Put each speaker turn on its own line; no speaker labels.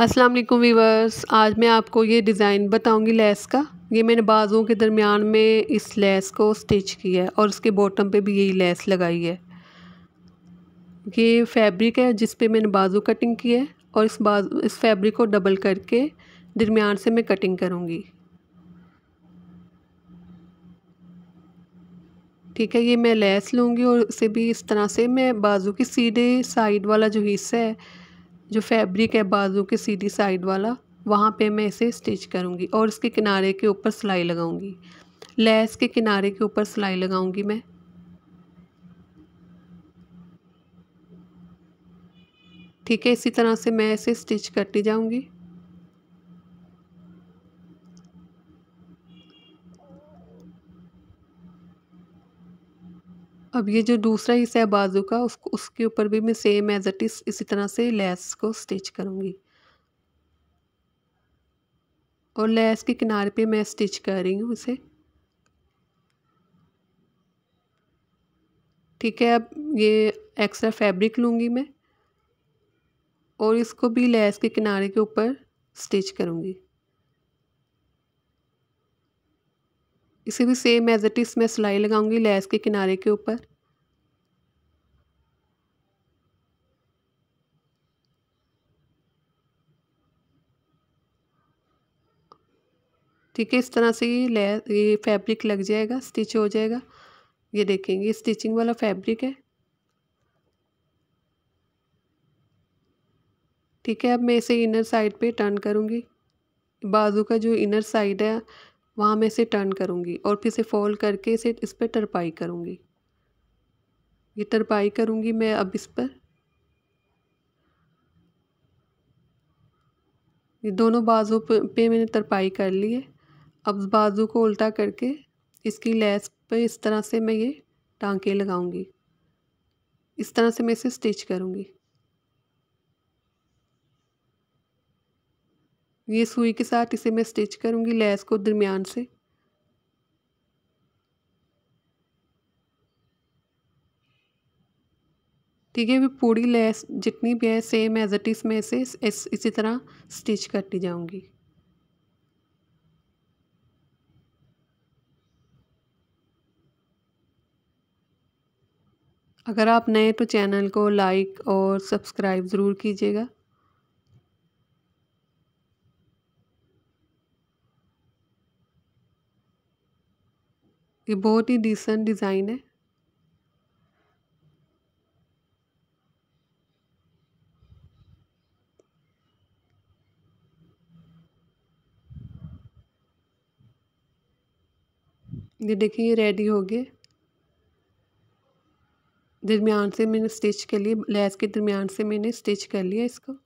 अस्सलाम वालेकुम वीवर्स आज मैं आपको ये डिज़ाइन बताऊंगी लेस का ये मैंने बाज़ों के दरमियान में इस लेस को स्टिच किया है और उसके बॉटम पे भी यही लेस लगाई है ये फैब्रिक है जिस पे मैंने बाजू कटिंग की है और इस बाज़ इस फैब्रिक को डबल करके दरमियान से मैं कटिंग करूँगी ठीक है ये मैं लेस लूँगी और इसे भी इस तरह से मैं बाजू की सीधे साइड वाला जो हिस्सा है जो फैब्रिक है बाजू के सीधी साइड वाला वहाँ पे मैं इसे स्टिच करूँगी और इसके किनारे के ऊपर सिलाई लगाऊँगी लेस के किनारे के ऊपर सिलाई लगाऊँगी मैं ठीक है इसी तरह से मैं इसे स्टिच करती जाऊँगी अब ये जो दूसरा हिस्सा है बाजू का उसको उसके ऊपर भी मैं सेम एज इट इज़ इसी तरह से लेस को स्टिच करूँगी और लेस के किनारे पे मैं स्टिच कर रही हूँ इसे ठीक है अब ये एक्स्ट्रा फैब्रिक लूँगी मैं और इसको भी लेस के किनारे के ऊपर स्टिच करूँगी इसे भी सेम एज इट इज़ मैं सिलाई लगाऊंगी लैस के किनारे के ऊपर ठीक है इस तरह से ये ले ये फैब्रिक लग जाएगा स्टिच हो जाएगा ये देखेंगे स्टिचिंग वाला फैब्रिक है ठीक है अब मैं इसे इनर साइड पे टर्न करूँगी बाजू का जो इनर साइड है वहाँ मैं इसे टर्न करूँगी और फिर इसे फोल्ड करके इसे इस पर तरपाई करूँगी ये तरपाई करूँगी मैं अब इस पर ये दोनों बाजू पे मैंने तरपाई कर ली है अब बाजू को उल्टा करके इसकी लेस पे इस तरह से मैं ये टांके लगाऊंगी इस तरह से मैं इसे स्टिच करूँगी ये सुई के साथ इसे मैं स्टिच करूँगी लैस को दरमियान से ठीक है अभी पूरी लैस जितनी भी है सेम एज इट इज़ में से इस, इसी तरह स्टिच करती जाऊँगी अगर आप नए तो चैनल को लाइक और सब्सक्राइब ज़रूर कीजिएगा ये बहुत ही डिसेंट डिज़ाइन है ये देखिए ये रेडी हो गए दरमियान से मैंने स्टिच कर लिए लैस के दरमियान से मैंने स्टिच कर लिया इसको